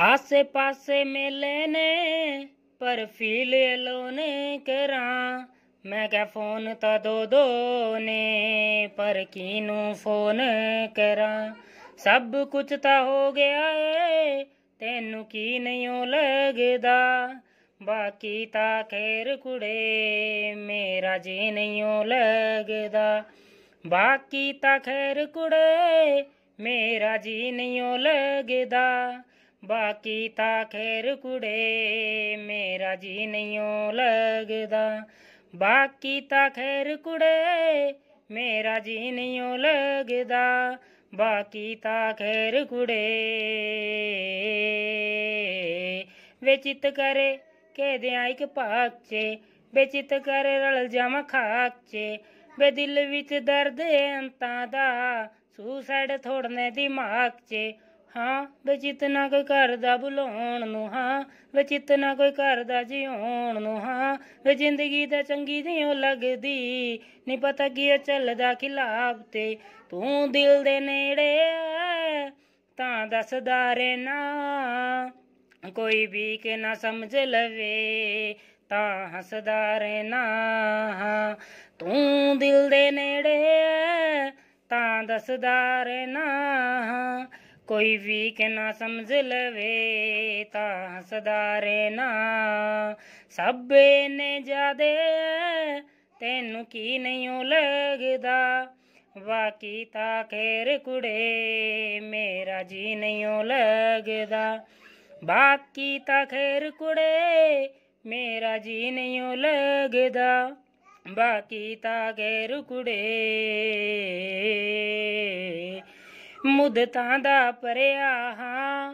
ਆਸੇ ਪਾਸੇ ਮੇਲੇ ਨੇ ਪਰ ਫੀਲ ਅਲੋਨੇ ਕਰਾਂ ਮੈਂ ਕਹ ਫੋਨ ਤਾਂ ਦੋ ਦੋ ਨੇ ਪਰ ਕਿਨੂੰ ਫੋਨ ਕਰਾਂ ਸਭ ਕੁਝ ਤਾਂ ਹੋ ਗਿਆ ਏ ਤੈਨੂੰ ਕੀ ਨਹੀਂ ਲੱਗਦਾ ਬਾਕੀ ਤਾਂ ਖੈਰ ਕੁੜੇ ਮੇਰਾ ਜੀ ਨਹੀਂ ਲੱਗਦਾ ਬਾਕੀ ਤਾਂ ਖੈਰ ਕੁੜੇ ਮੇਰਾ ਜੀ ਨਹੀਂ ਲੱਗਦਾ ਬਾਕੀ ਤਾਂ ਖੇਰ ਕੁੜੇ ਮੇਰਾ ਜੀ ਨਹੀਂ ਲੱਗਦਾ ਬਾਕੀ ਤਾਂ ਖੇਰ ਕੁੜੇ ਮੇਰਾ ਜੀ ਨਹੀਂ ਲੱਗਦਾ ਬਾਕੀ ਤਾਂ ਖੇਰ ਕੁੜੇ ਵਿਚਿਤ ਕਰੇ ਕਹਦਿਆਂ ਇੱਕ ਭਾਗ 'ਚ ਵਿਚਿਤ ਕਰੇ ਰਲ ਜਮ ਖਾਕ 'ਚ ਵੇ ਦਿਲ ਵਿੱਚ ਦਰਦ ਅੰਤਾਂ ਦਾ ਸੂਸਾਈਡ ਥੋੜਨੇ ਦਿਮਾਗ 'ਚ ਹਾਂ ਬਚਿਤ ਨਾ ਕੋਈ ਘਰ ਦਾ ਬੁਲਾਉਣ ਨੂੰ ਹਾਂ ਬਚਿਤ ਨਾ ਕੋਈ ਘਰ ਦਾ ਜਿਉਣ ਨੂੰ ਹਾਂ ਵੇ ਜ਼ਿੰਦਗੀ ਤਾਂ ਚੰਗੀ ਨਹੀਂ ਉਹ ਲੱਗਦੀ ਨਹੀਂ ਪਤਾ ਕੀ ਚੱਲਦਾ ਖਿਲਾਫ ਤੇ ਤੂੰ ਦਿਲ ਦੇ ਨੇੜੇ ਤਾਂ ਦੱਸਦਾ ਰਹਿਣਾ ਕੋਈ ਵੀ ਕੇ ਨਾ ਸਮਝ ਲਵੇ ਤਾਂ ਹੱਸਦਾ ਰਹਿਣਾ ਤੂੰ ਦਿਲ ਦੇ ਨੇੜੇ ਤਾਂ ਦੱਸਦਾ ਰਹਿਣਾ ਕੋਈ ਵੀ ਕੇ ਨਾ ਸਮਝ ਲਵੇ ਤਾਂ ਸਦਾਰੇ ਨਾ ਸਭ ਨੇ ਜਾਦੇ ਤੈਨੂੰ ਕੀ ਨਹੀਂ ਲੱਗਦਾ ਵਾਕੀ ਤਾਂ ਖੇਰ ਕੁੜੇ ਮੇਰਾ ਜੀ ਨਹੀਂ ਲੱਗਦਾ ਬਾਕੀ ਤਾਂ ਖੇਰ ਕੁੜੇ ਮੇਰਾ ਜੀ ਨਹੀਂ ਲੱਗਦਾ ਬਾਕੀ ਤਾਂ ਖੇਰ ਕੁੜੇ ਮੁਦਤਾਂ ਦਾ ਪਰਿਆ ਹਾਂ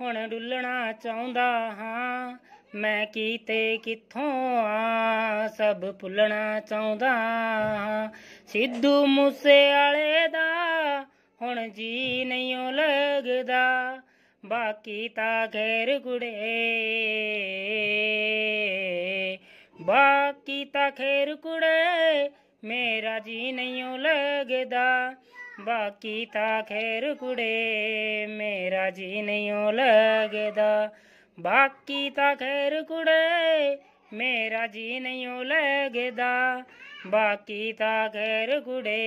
ਹੁਣ ਡੁੱਲਣਾ ਚਾਹੁੰਦਾ ਹਾਂ ਮੈਂ ਕੀਤੇ ਕਿੱਥੋਂ ਆ ਸਭ ਭੁੱਲਣਾ ਚਾਹੁੰਦਾ ਹਾਂ ਸਿੱਧੂ ਮੂਸੇ ਵਾਲੇ ਦਾ ਹੁਣ ਜੀ ਨਹੀਂ ਲੱਗਦਾ ਬਾਕੀ ਤਾਂ ਘੇਰ ਗੁੜੇ ਬਾਕੀ ਤਾਂ ਘੇਰ ਕੁੜੇ ਮੇਰਾ ਜੀ ਨਹੀਂ ਲੱਗਦਾ ਬਾਕੀ ਤਾਂ ਖੈਰ ਕੁੜੇ ਮੇਰਾ ਜੀ ਨਹੀਂ ਹੋ ਲੱਗਦਾ ਬਾਕੀ ਤਾਂ ਖੈਰ ਕੁੜੇ ਮੇਰਾ ਜੀ ਨਹੀਂ ਹੋ ਲੱਗਦਾ ਬਾਕੀ ਤਾਂ ਖੈਰ ਕੁੜੇ